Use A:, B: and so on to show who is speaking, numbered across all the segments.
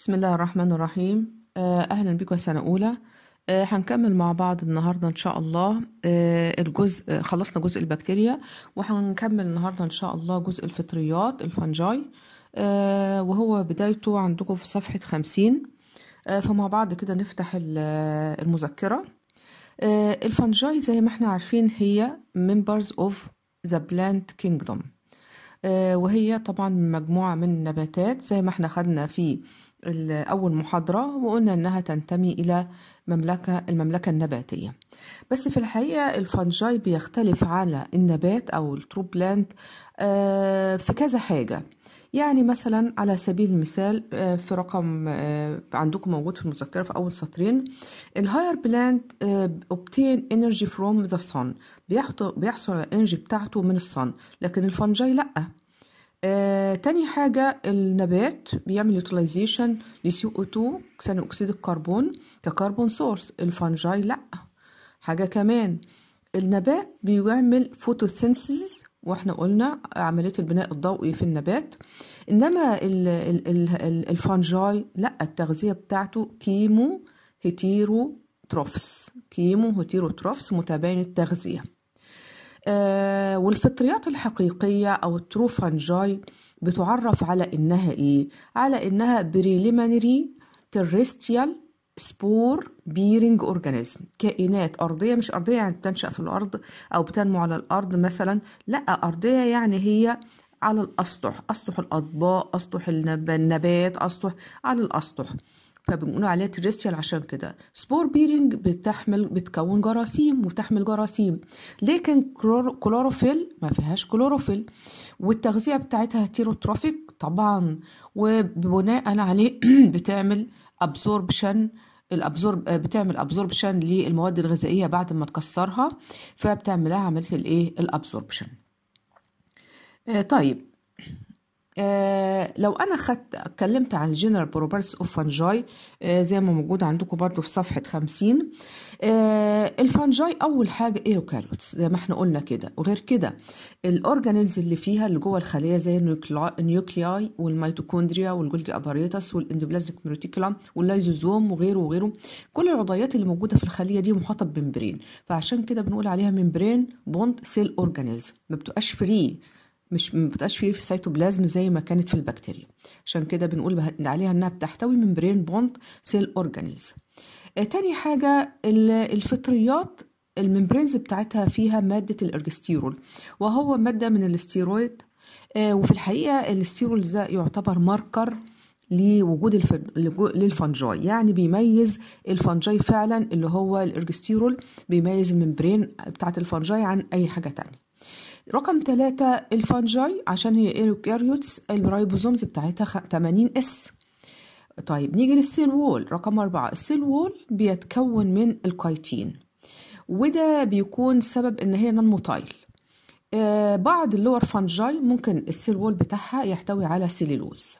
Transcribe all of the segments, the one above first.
A: بسم الله الرحمن الرحيم آه، أهلا بكم سنة أولى آه، هنكمل مع بعض النهاردة إن شاء الله آه، الجزء خلصنا جزء البكتيريا وهنكمل النهاردة إن شاء الله جزء الفطريات الفنجاي وهو بدايته عندكم في صفحة خمسين فمع بعض كده نفتح المذكرة الفنجاي زي ما احنا عارفين هي members of the plant kingdom وهي طبعا مجموعة من النباتات زي ما احنا خدنا في أول محاضرة وقلنا إنها تنتمي إلى مملكة المملكة النباتية بس في الحقيقة الفنجاي بيختلف على النبات أو التروبلانت آه، في كذا حاجة يعني مثلا على سبيل المثال آه، في رقم آه، عندكم موجود في المذكرة في أول سطرين الهاير بلانت obtain energy from the sun بيحصل على الانرجي بتاعته من الصن لكن الفنجاي لأ آه تاني حاجة النبات بيعمل utilization ل co 2 ثاني أكسيد الكربون ككربون سورس الفنجاي لأ حاجة كمان النبات بيعمل فوتوسينثيسيس واحنا قلنا عملية البناء الضوئي في النبات إنما الـ الـ الـ الفنجاي لأ التغذية بتاعته كيمو هيتيرو تروفس كيمو هيتيرو تروفس متباين التغذية آه، والفطريات الحقيقية أو التروفانجاي بتعرف على إنها إيه؟ على إنها بريليمينري ترستيال سبور بيرنج اورجانيزم كائنات ارضيه مش ارضيه يعني بتنشا في الارض او بتنمو على الارض مثلا لا ارضيه يعني هي على الاسطح اسطح الاطباق اسطح النبات اسطح على الاسطح فبنقول عليها تريستيال عشان كده سبور بيرنج بتحمل بتكون جراثيم وبتحمل جراثيم لكن كلوروفيل ما فيهاش كلوروفيل والتغذيه بتاعتها تيروتروفيك طبعا وبناء عليه بتعمل ابزوربشن الابزورب بتعمل ابزوربشن للمواد الغذائيه بعد ما تكسرها فبتعملها عمليه الايه الابزوربشن آه، طيب آه، لو انا خدت اتكلمت عن الجنرال بروبرس اوف فانجاي آه، زي ما موجود عندكم برضو في صفحه 50 آه، الفانجاي اول حاجه ايروكاريوتس زي ما احنا قلنا كده وغير كده الاورجانيلز اللي فيها اللي جوه الخليه زي النيوكلياي والميتوكوندريا والجولجي اباريتس والاندوبلازميك ميوتيكولام واللايزوزوم وغيره وغيره كل العضيات اللي موجوده في الخليه دي محاطه بممبرين فعشان كده بنقول عليها ممبرين بوند سيل اورجانيلز ما بتبقاش فري مش بتبقاش فيه في السيتوبلازم زي ما كانت في البكتيريا عشان كده بنقول عليها انها بتحتوي ممبرين بوند سيل اورجانيز تاني حاجة الفطريات الممبرينز بتاعتها فيها مادة الارجستيرول وهو مادة من الاستيرويد آه، وفي الحقيقة الاستيرول ده يعتبر ماركر لوجود للفنجاي يعني بيميز الفنجاي فعلا اللي هو الارجستيرول بيميز الممبرين بتاعت الفنجاي عن اي حاجة تانية رقم ثلاثة الفانجاي عشان هي ايروكاريوتس الرايبوزومز بتاعتها 80 اس طيب نيجي للسيل وول رقم أربعة السيل وول بيتكون من الكايتين وده بيكون سبب ان هي نان موتايل آه بعض اللور فانجاي ممكن السيل وول بتاعها يحتوي على سيلولوز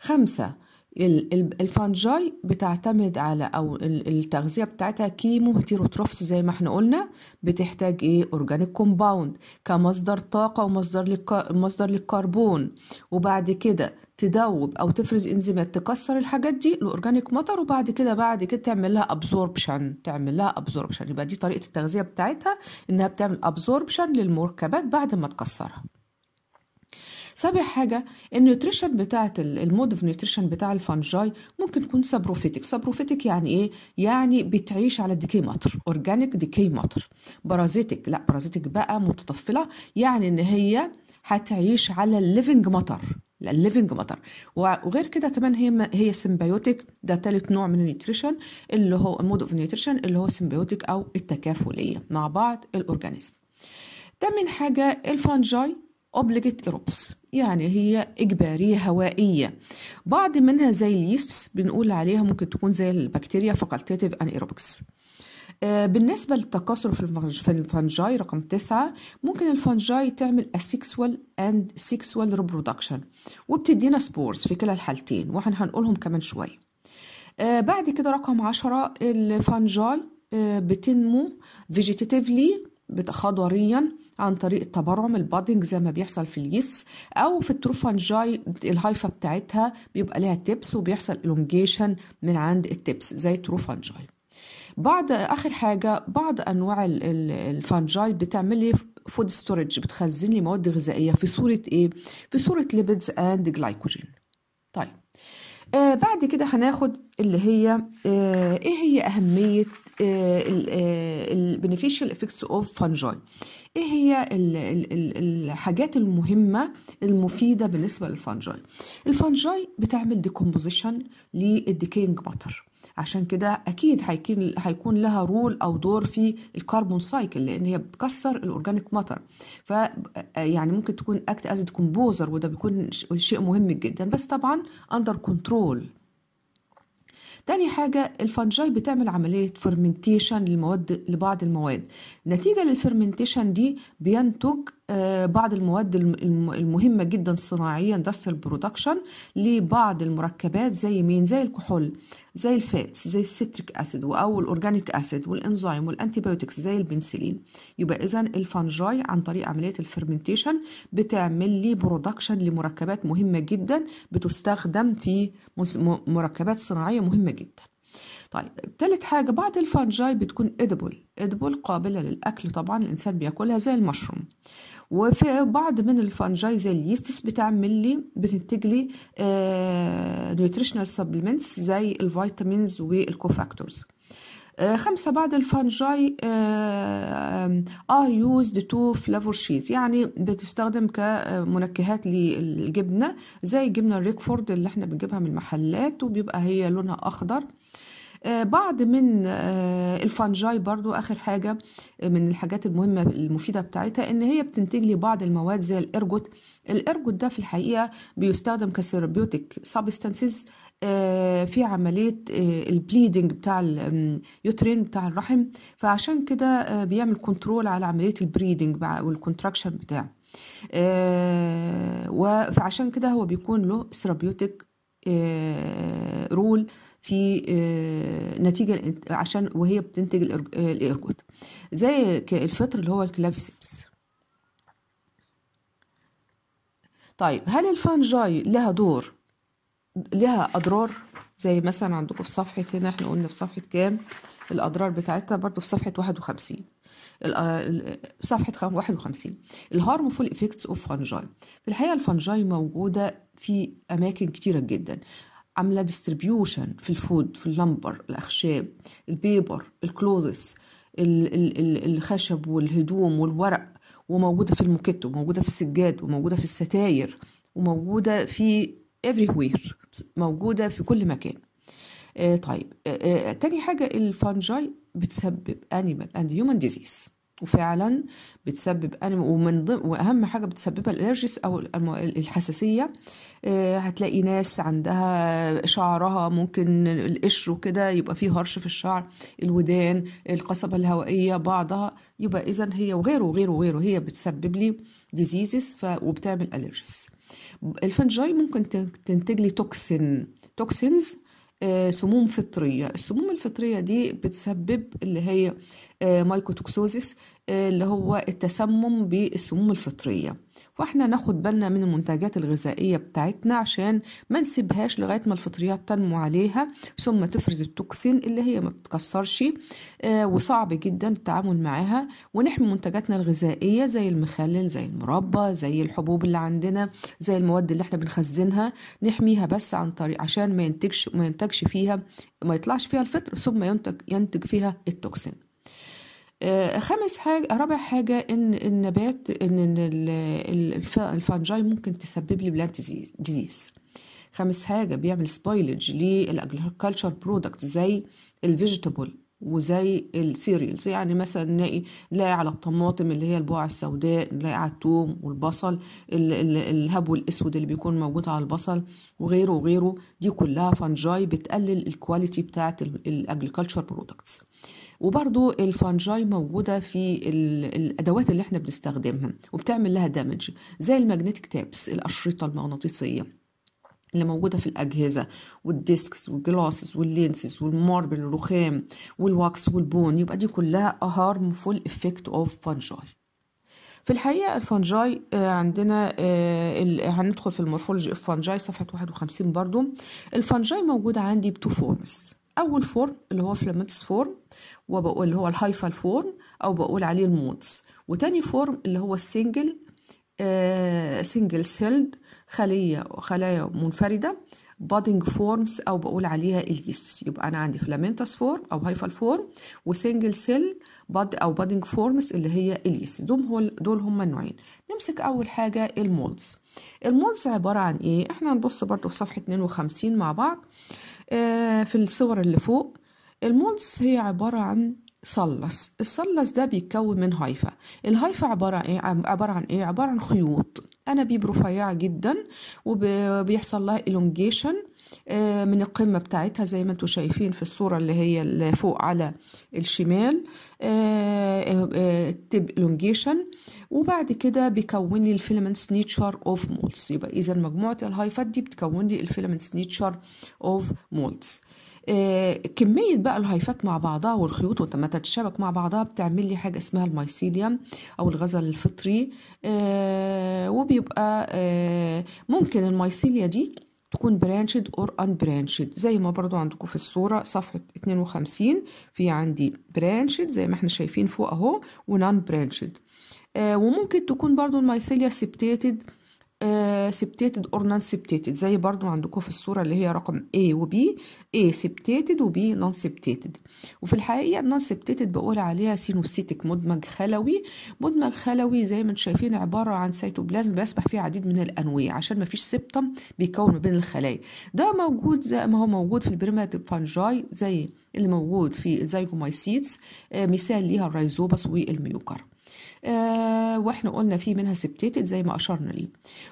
A: خمسة الفانجاي بتعتمد على او التغذيه بتاعتها كيمو هيتيروتروفس زي ما احنا قلنا بتحتاج ايه اورجانيك كومباوند كمصدر طاقه ومصدر مصدر للكربون وبعد كده تدوب او تفرز انزيمات تكسر الحاجات دي لاورجانيك مطر وبعد كده بعد كده تعمل لها ابزوربشن تعمل لها ابزوربشن يبقى دي طريقه التغذيه بتاعتها انها بتعمل ابزوربشن للمركبات بعد ما تكسرها سابع حاجة النيوتريشن بتاعة المود اوف نيوتريشن بتاع الفنجاي ممكن تكون سابروفيتك سابروفيتك يعني ايه يعني بتعيش على الديكي ماتر اورجانيك ديكي ماتر بارازيتك لا بارازيتك بقى متطفلة يعني ان هي هتعيش على الليفنج ماتر الليفنج ماتر وغير كده كمان هي هي سيمبيوتيك ده ثالث نوع من النيوتريشن اللي هو مود اوف نيوتريشن اللي هو سيمبيوتيك او التكافليه مع بعض الاورجانيزم تامن حاجه الفانجاي اوبليجيت ايروبس يعني هي إجبارية هوائية بعض منها زي اليست بنقول عليها ممكن تكون زي البكتيريا ان ايروبكس آه، بالنسبة للتكاثر في الفنجاي رقم تسعة ممكن الفنجاي تعمل اسيكسوال اند سيكسوال ريبرودكشن وبتدينا سبورز في كلا الحالتين واحنا هنقولهم كمان شوية آه، بعد كده رقم عشرة الفنجاي آه، بتنمو فيجيتاتيفلي خضوريا عن طريق التبرعم البادنج زي ما بيحصل في اليس او في التروفانجاي الهايفا بتاعتها بيبقى لها تبس وبيحصل الونجيشن من عند التبس زي التروفانجاي بعد اخر حاجه بعض انواع الفانجاي بتعمل لي فود ستورج بتخزن لي مواد غذائيه في صوره ايه في صوره ليبيدز اند جلايكوجين طيب آه بعد كده هناخد اللي هي آه ايه هي اهميه البنفيشال افكتس اوف فانجاي ايه هي الـ الـ الحاجات المهمه المفيده بالنسبه للفانجاي الفانجاي بتعمل ديكومبوزيشن للديكينج ماتر عشان كده اكيد هيكون هيكون لها رول او دور في الكربون سايكل لان هي بتكسر الاورجانيك ماتر ف يعني ممكن تكون اكت از كومبوزر وده بيكون شيء مهم جدا بس طبعا اندر كنترول تاني حاجة الفنجاي بتعمل عملية فرمنتيشن للمواد لبعض المواد نتيجة للفرمنتيشن دي بينتج آه، بعض المواد المهمة جدا صناعيا اندستريال برودكشن لبعض المركبات زي مين زي الكحول زي الفاتس زي السيتريك اسيد او الاورجانيك اسيد والانزيم والانتيبيوتكس زي البنسلين يبقى اذا الفنجاي عن طريق عمليه الفرمنتيشن بتعمل لي برودكشن لمركبات مهمه جدا بتستخدم في مركبات صناعيه مهمه جدا طيب تالت حاجة بعض الفانجاي بتكون إدبل إدبل قابلة للأكل طبعا الإنسان بياكلها زي المشروم وفي بعض من الفانجاي زي اليستس بتعمل لي بتنتج لي نيوتريشنال آه، سبلمنتس زي الفيتامينز والكوفاكتورز آه، خمسة بعض الفانجاي ار يوزد تو فلافور شيز يعني بتستخدم كمنكهات للجبنة زي جبنة الريكفورد اللي احنا بنجيبها من المحلات وبيبقى هي لونها أخضر آه آه، بعض من آه، الفنجاي برضو آخر حاجة آه، من الحاجات المهمة المفيدة بتاعتها إن هي بتنتج لي بعض المواد زي الإرجوت الإرجوت ده في الحقيقة بيستخدم كثيرابيوتيك سابستانسز في عملية البليدنج بتاع اليوترين بتاع الرحم فعشان كده بيعمل كنترول على عملية البريدنج والكونتراكشن بتاعه وعشان كده هو بيكون له ثيرابيوتيك رول في آه، نتيجه عشان وهي بتنتج آه، الايرجوت زي الفطر اللي هو الكلافيسيبس طيب هل الفانجاي لها دور لها اضرار زي مثلا عندكم في صفحه هنا احنا قلنا في صفحه كام الاضرار بتاعتها برضو في صفحه 51 آه، صفحة 51 الهارمفول افكتس اوف فانجاي في الحقيقة الفانجاي موجودة في أماكن كتيرة جدا عامله ديستريبيوشن في الفود في اللمبر الاخشاب البيبر الكلوزس الخشب والهدوم والورق وموجوده في الموكيت وموجوده في السجاد وموجوده في الستاير وموجوده في وير موجوده في كل مكان آه طيب آه آه تاني حاجه الفانجاي بتسبب انيمال اند هيومن ديزيز وفعلا بتسبب ومن ضمن واهم حاجه بتسببها الالرجيس او الحساسيه آه، هتلاقي ناس عندها شعرها ممكن القشر وكده يبقى فيه هرش في الشعر الودان القصبه الهوائيه بعضها يبقى اذا هي وغيره وغيره وغيره هي بتسبب لي ديزيزز وبتعمل الرجيس الفنجاي ممكن تنتج لي توكسين توكسينز آه، سموم فطرية السموم الفطرية دي بتسبب اللي هي مايكوتوكسوزيس آه، اللي هو التسمم بالسموم الفطرية فاحنا ناخد بالنا من المنتجات الغذائية بتاعتنا عشان ما نسيبهاش لغاية ما الفطريات تنمو عليها ثم تفرز التوكسين اللي هي ما بتكسرش آه، وصعب جدا التعامل معاها ونحمي منتجاتنا الغذائية زي المخلل زي المربى زي الحبوب اللي عندنا زي المواد اللي احنا بنخزنها نحميها بس عن طريق عشان ما ينتجش ما ينتجش فيها ما يطلعش فيها الفطر ثم ينتج ينتج فيها التوكسين آه، خامس حاجة رابع حاجة إن النبات إن الفانجاي ممكن تسبب لي بلانت ديزيز خامس حاجة بيعمل سبايلج للأجريكالتشر برودكت زي الفيجيتابل وزي السيريالز يعني مثلا نلاقي نلاقي على الطماطم اللي هي البقع السوداء نلاقي على التوم والبصل الهبو الاسود اللي بيكون موجود على البصل وغيره وغيره دي كلها فانجاي بتقلل الكواليتي بتاعه الاجريكلتشر برودكتس وبرضو الفانجاي موجودة في الأدوات اللي احنا بنستخدمها وبتعمل لها دامج زي الماجنتيك تابس الأشرطة المغناطيسية اللي موجودة في الأجهزة والديسكس والجلاسز واللينسز والماربل الرخام والواكس والبون يبقى دي كلها هارمفول افكت اوف فانجاي في الحقيقة الفانجاي آه، عندنا آه، هندخل في المورفولوجي اوف فانجاي صفحة 51 برضو الفانجاي موجودة عندي بتو فورمز أول فورم اللي هو فلامنتس فورم وبقول اللي هو الهايفال فورم او بقول عليه المودز وتاني فورم اللي هو السنجل آه سنجل سيلد خليه خلايا منفرده بادنج فورمز او بقول عليها اليس يبقى انا عندي فلامنتس فورم او هايفال فورم وسنجل سيل باد او بادنج فورمز اللي هي اليس دول دول هم النوعين نمسك اول حاجه المولز المولز عباره عن ايه احنا هنبص برضو في صفحه 52 مع بعض آه في الصور اللي فوق المولز هي عبارة عن صلص الصلص ده بيتكون من هايفا الهايفا عبارة ايه عبارة عن ايه عبارة عن خيوط انابيب رفيعة جدا وبيحصل لها elongation آه، من القمة بتاعتها زي ما انتم شايفين في الصورة اللي هي اللي فوق على الشمال تب آه، آه، elongation وبعد كده بيكون لي الفيلمنتس نيتشر اوف مولتس يبقى اذا مجموعة الهايفات دي بتكون لي الفيلمنتس نيتشر اوف مولتس آه، كمية بقى الهيفات مع بعضها والخيوط لما تتشابك مع بعضها بتعمل لي حاجة اسمها المايسيليوم أو الغزل الفطري آه، وبيبقى آه، ممكن المايسيليا دي تكون برانشد اور ان برانشد زي ما برضو عندكم في الصورة صفحة 52 في عندي برانشد زي ما احنا شايفين فوق اهو ونان برانشد وممكن تكون برضو المايسيليا سبتيتد سبتيتد اور نون سبتيتد زي برضو عندكم في الصورة اللي هي رقم A و B A سبتيتد و B نون سبتيتد وفي الحقيقة النون سبتيتد بقول عليها سينوسيتك مدمج خلوي مدمج خلوي زي ما انتم شايفين عبارة عن سيتوبلازم بيصبح فيه عديد من الأنوية عشان ما فيش سبتم بيكون ما بين الخلايا ده موجود زي ما هو موجود في البريماتيف فانجاي زي اللي موجود في الزيجومايسيتس آه، مثال ليها الريزوبس والميوكر آه، واحنا قلنا في منها سبتيتد زي ما اشرنا ليه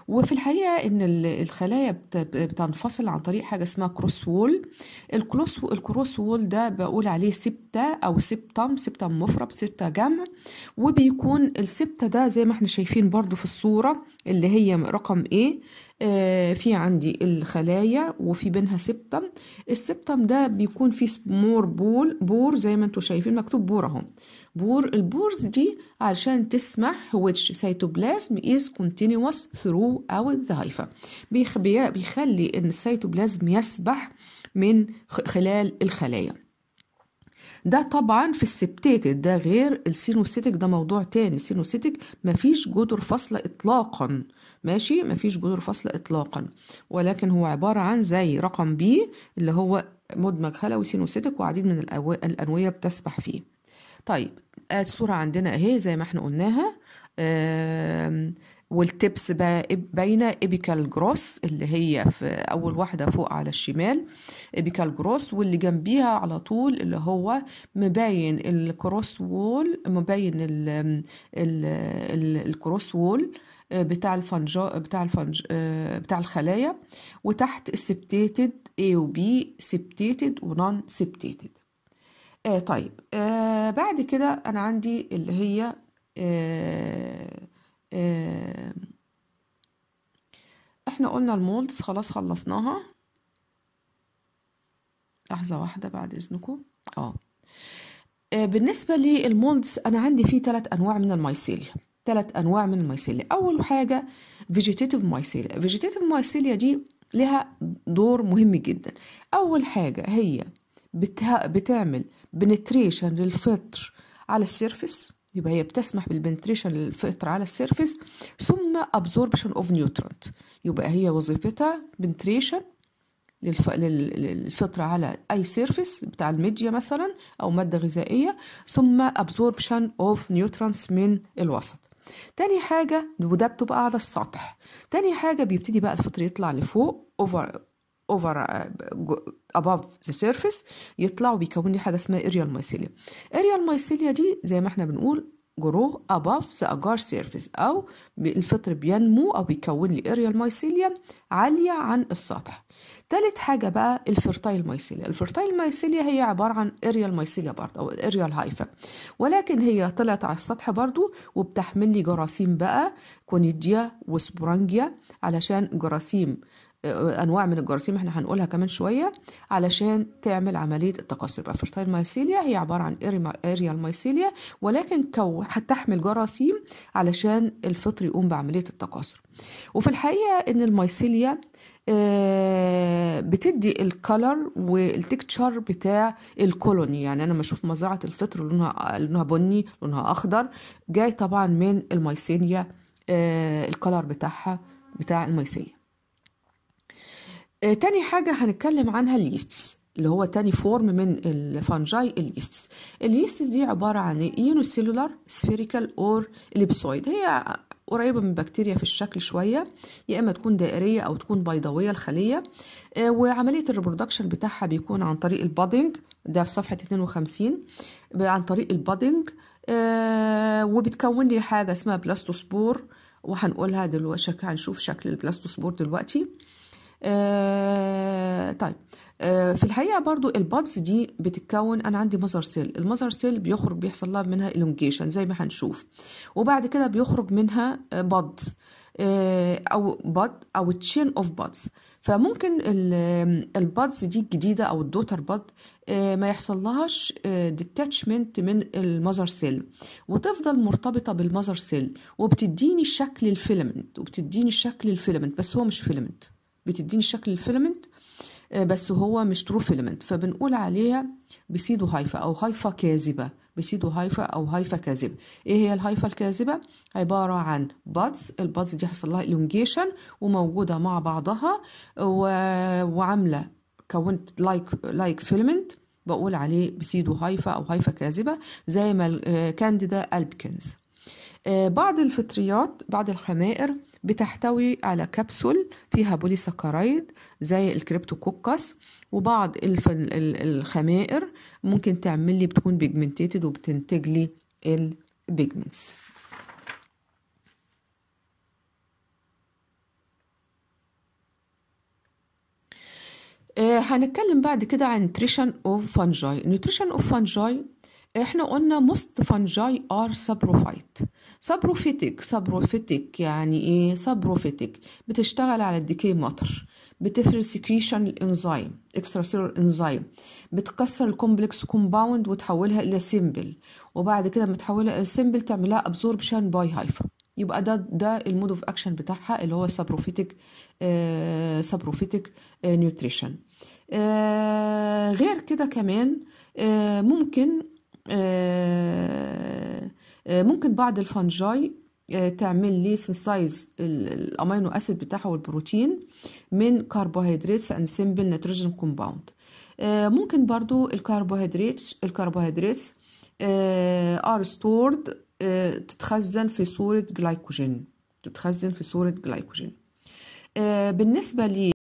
A: وفي الحقيقه ان الخلايا بتنفصل عن طريق حاجه اسمها كروس وول الكروس الكروس وول ده بقول عليه سبتة او سبتم سبتم مفرب سبتة جمع وبيكون السبتة ده زي ما احنا شايفين برضو في الصوره اللي هي رقم ايه في عندي الخلايا وفي بينها سبتم السبتم ده بيكون فيه مور بول بور زي ما انتم شايفين مكتوب بور اهو بور البورز دي علشان تسمح which cytoplasm is continuous throughout the hypha بيخلي ان السيتوبلازم يسبح من خلال الخلايا ده طبعا في السبتيتد ده غير السينوسيتك ده موضوع تاني السينوسيتك مفيش جدر فاصلة إطلاقا ماشي مفيش جدر فاصلة إطلاقا ولكن هو عبارة عن زي رقم بي اللي هو مدمج خلوي سينوسيتك وعديد من الأنوية بتسبح فيه طيب آه، الصورة عندنا اهي زي ما احنا قلناها والتبس باينة إبيكال جروس اللي هي في أول واحدة فوق على الشمال إبيكال جروس واللي جنبيها على طول اللي هو مباين الكروس وول مباين الـ الـ الـ الكروس وول بتاع الفنج بتاع آه، الفنج بتاع الخلايا وتحت سبتيتد A وبي سبتيتد ونون سبتيتد آه طيب آه بعد كده أنا عندي اللي هي آه آه احنا قلنا المولدز خلاص خلصناها لحظة واحدة بعد إذنكم اه, آه، بالنسبة للمولدز أنا عندي فيه ثلاث أنواع من المايسيليا ثلاث أنواع من المايسيليا أول حاجة فيجيتيتيف مايسيليا فيجيتيتيف مايسيليا دي لها دور مهم جدا أول حاجة هي بتعمل بنتريشن للفطر على السيرفس يبقى هي بتسمح بالبنتريشن للفطر على السيرفس ثم ابزوربشن اوف نيوترنت يبقى هي وظيفتها بنتريشن للفطر على أي سيرفيس بتاع الميديا مثلا أو مادة غذائية ثم absorption of nutrients من الوسط تاني حاجة وده بتبقى على السطح تاني حاجة بيبتدي بقى الفطر يطلع لفوق اوفر اوفر اباف ذا سيرفيس يطلع وبيكون لي حاجه اسمها اريال مايسيليا اريال مايسيليا دي زي ما احنا بنقول جرو اباف ذا اجار سيرفيس أو الفطر بينمو أو بيكون لي اريال مايسيليا عالية عن السطح تالت حاجة بقى الفرتايل مايسيليا الفرتايل مايسيليا هي عبارة عن اريال مايسيليا برضه أو اريال هايفا ولكن هي طلعت على السطح برضه وبتحمل لي جراثيم بقى كونيديا وسبرانجيا علشان جراثيم انواع من الجراثيم احنا هنقولها كمان شويه علشان تعمل عمليه التقصي الافرتايل مايسيليا هي عباره عن اريال مايسيليا ولكن كو هتحمل جراثيم علشان الفطر يقوم بعمليه التقاصر وفي الحقيقه ان المايسيليا آه، بتدي الكلر والتكتشر بتاع الكولوني يعني انا لما اشوف مزرعه الفطر لونها لونها بني لونها اخضر جاي طبعا من المايسيليا الكلر آه، بتاعها بتاع المايسيليا آه، تاني حاجة هنتكلم عنها الليستس اللي هو تاني فورم من الفانجاي الليستس الليستس دي عبارة عن يونوسيلولار سفيريكال اور اليبسويد هي قريبة من بكتيريا في الشكل شوية يا إما تكون دائرية أو تكون بيضاوية الخلية آه، وعملية الريبرودكشن بتاعها بيكون عن طريق البادنج ده في صفحة 52 عن طريق البادنج آه، وبتكون لي حاجة اسمها بلاستوسبور وهنقولها دلوقتي هنشوف شكل البلاستوسبور دلوقتي آه طيب آه في الحقيقه برضو البادز دي بتتكون انا عندي مزر سيل المزر سيل بيخرج بيحصل لها منها الونجيشن زي ما هنشوف وبعد كده بيخرج منها بض آه او باد او تشين اوف بادز فممكن البادز دي الجديدة أو الدوتر باد آه، ما يحصلهاش ديتاتشمنت آه، من المذر سيل وتفضل مرتبطة بالمذر سيل وبتديني شكل الفيلمنت وبتديني شكل الفيلمنت بس هو مش فيلمنت بتديني شكل الفيلمنت آه، بس هو مش ترو فيلمنت فبنقول عليها بسيدو هايفا او هايفا كاذبه بسيدو هايفا او هايفا كاذب ايه هي الهايفا الكاذبه عباره عن بادز البادز دي حصل لها الونجيشن وموجوده مع بعضها و... وعامله كونت لايك لايك فيلمنت بقول عليه بسيدو هايفا او هايفا كاذبه زي ما آه، كانديدا البكنز آه، بعض الفطريات بعض الخمائر بتحتوي على كبسول فيها بوليسكرايد زي الكريبتوكوكس وبعض الخمائر ممكن تعمل لي بتكون بيجمنتيتد وبتنتج لي البيجمنتس آه، هنتكلم بعد كده عن نيوتريشن اوف فانجاي نيوتريشن اوف فانجاي احنا قلنا most فنجاي are سابروفايت سابروفيتك سابروفيتك يعني ايه سابروفيتك بتشتغل على الديكي مطر بتفرز سكريشن الانزيم اكستراسيلولر انزيم بتكسر الكومبلكس كومباوند وتحولها الى سيمبل وبعد كده لما تحولها الى سيمبل تعملها ابزوربشن باي هايفا يبقى ده ده المود اوف اكشن بتاعها اللي هو سابروفيتك آه سابروفيتك آه نيوتريشن آه غير كده كمان آه ممكن آه، آه، ممكن بعض الفنجاي آه، تعمل لي سنسايز الامينو اسيد بتاعها والبروتين من كربوهيدرات اند سمبل نيتروجين كومباوند ممكن برضو الكربوهيدرات الكربوهيدرات ار ستورد تتخزن في صورة جلايكوجين تتخزن في صورة جلايكوجين بالنسبة لي